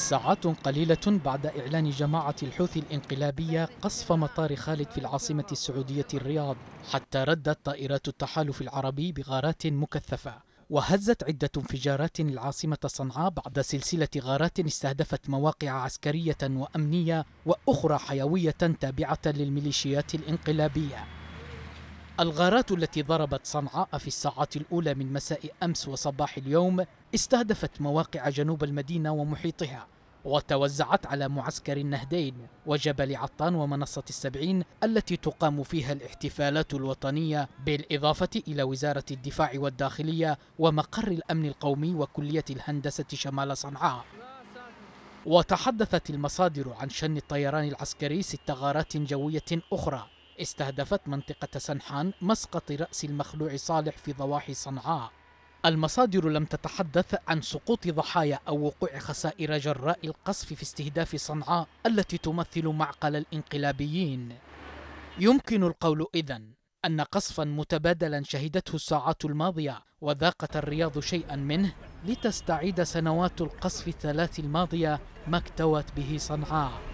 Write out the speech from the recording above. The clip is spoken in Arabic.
ساعات قليلة بعد إعلان جماعة الحوثي الإنقلابية قصف مطار خالد في العاصمة السعودية الرياض حتى ردت طائرات التحالف العربي بغارات مكثفة وهزت عدة انفجارات العاصمة صنعاء بعد سلسلة غارات استهدفت مواقع عسكرية وأمنية وأخرى حيوية تابعة للميليشيات الإنقلابية الغارات التي ضربت صنعاء في الساعات الأولى من مساء أمس وصباح اليوم استهدفت مواقع جنوب المدينة ومحيطها وتوزعت على معسكر النهدين وجبل عطان ومنصة السبعين التي تقام فيها الاحتفالات الوطنية بالإضافة إلى وزارة الدفاع والداخلية ومقر الأمن القومي وكلية الهندسة شمال صنعاء وتحدثت المصادر عن شن الطيران العسكري ست غارات جوية أخرى استهدفت منطقة سنحان مسقط رأس المخلوع صالح في ضواحي صنعاء المصادر لم تتحدث عن سقوط ضحايا أو وقوع خسائر جراء القصف في استهداف صنعاء التي تمثل معقل الانقلابيين يمكن القول إذن أن قصفا متبادلا شهدته الساعات الماضية وذاقت الرياض شيئا منه لتستعيد سنوات القصف الثلاث الماضية ما اكتوت به صنعاء